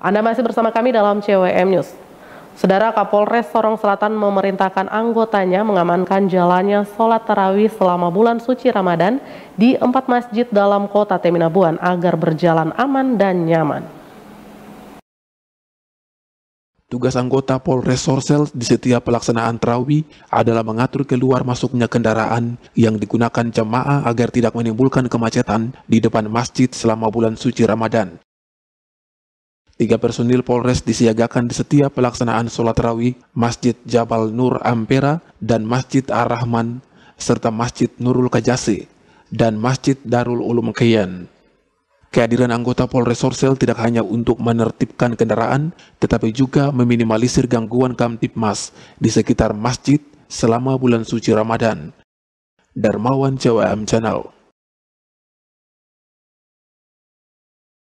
Anda masih bersama kami dalam CWM News. Saudara Kapolres Sorong Selatan memerintahkan anggotanya mengamankan jalannya sholat tarawih selama bulan suci Ramadan di empat masjid dalam kota Teminabuan agar berjalan aman dan nyaman. Tugas anggota Polres Sorsel di setiap pelaksanaan tarawih adalah mengatur keluar masuknya kendaraan yang digunakan jemaah agar tidak menimbulkan kemacetan di depan masjid selama bulan suci Ramadan. Tiga personil Polres disiagakan di setiap pelaksanaan sholat rawi, Masjid Jabal Nur Ampera dan Masjid Ar-Rahman, serta Masjid Nurul Kajasi dan Masjid Darul Ulum Kayan. Kehadiran anggota Polres Sorsel tidak hanya untuk menertibkan kendaraan, tetapi juga meminimalisir gangguan Kamtipmas di sekitar masjid selama bulan suci Ramadan. Darmawan Jawa Channel